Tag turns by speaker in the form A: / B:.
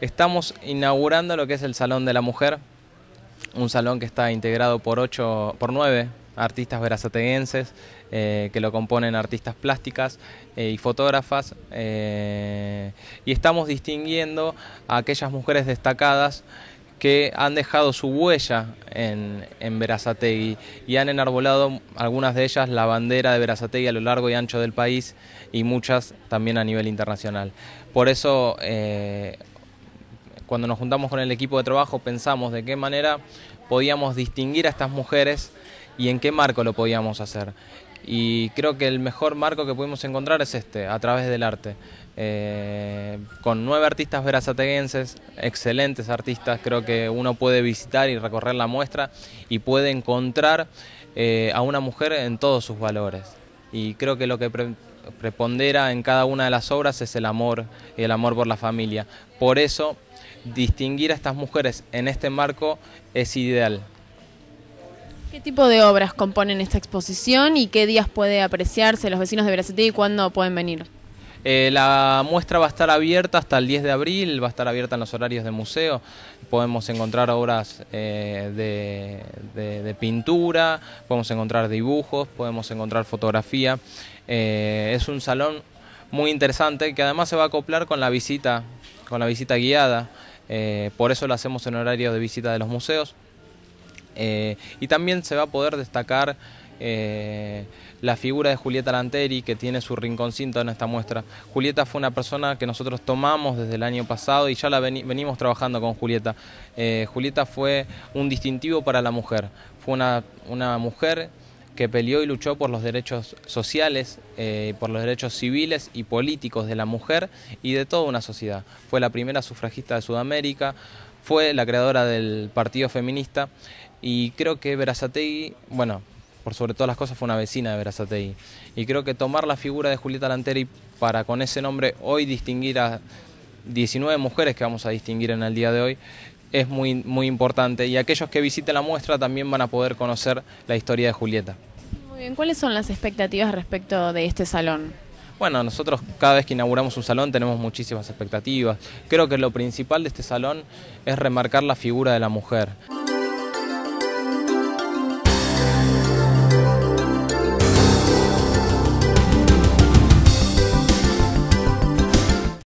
A: Estamos inaugurando lo que es el Salón de la Mujer, un salón que está integrado por ocho, por nueve artistas verazateguenses, eh, que lo componen artistas plásticas eh, y fotógrafas, eh, y estamos distinguiendo a aquellas mujeres destacadas que han dejado su huella en, en Verazategui y han enarbolado algunas de ellas la bandera de Verazategui a lo largo y ancho del país y muchas también a nivel internacional. Por eso cuando nos juntamos con el equipo de trabajo pensamos de qué manera podíamos distinguir a estas mujeres y en qué marco lo podíamos hacer. Y creo que el mejor marco que pudimos encontrar es este, a través del arte. Eh, con nueve artistas verazateguenses, excelentes artistas, creo que uno puede visitar y recorrer la muestra y puede encontrar eh, a una mujer en todos sus valores. Y creo que lo que prepondera en cada una de las obras es el amor, el amor por la familia. Por eso, distinguir a estas mujeres en este marco es ideal.
B: ¿Qué tipo de obras componen esta exposición y qué días puede apreciarse los vecinos de brasil y cuándo pueden venir?
A: Eh, la muestra va a estar abierta hasta el 10 de abril, va a estar abierta en los horarios de museo. Podemos encontrar obras eh, de, pintura, podemos encontrar dibujos, podemos encontrar fotografía. Eh, es un salón muy interesante que además se va a acoplar con la visita, con la visita guiada. por eso lo hacemos en horario de visita de los museos. y también se va a poder destacar eh, la figura de Julieta Lanteri, que tiene su rinconcito en esta muestra. Julieta fue una persona que nosotros tomamos desde el año pasado y ya la venimos trabajando con Julieta. Eh, Julieta fue un distintivo para la mujer. Fue una, mujer que peleó y luchó por los derechos sociales, eh, por los derechos civiles y políticos de la mujer y de toda una sociedad. Fue la primera sufragista de Sudamérica, fue la creadora del Partido Feminista y creo que Verazategui, bueno, por sobre todas las cosas fue una vecina de verazateí Y creo que tomar la figura de Julieta Lanteri para con ese nombre hoy distinguir a 19 mujeres que vamos a distinguir en el día de hoy es muy, muy importante. Y aquellos que visiten la muestra también van a poder conocer la historia de Julieta.
B: Muy bien, ¿cuáles son las expectativas respecto de este salón?
A: Bueno, nosotros cada vez que inauguramos un salón tenemos muchísimas expectativas. Creo que lo principal de este salón es remarcar la figura de la mujer.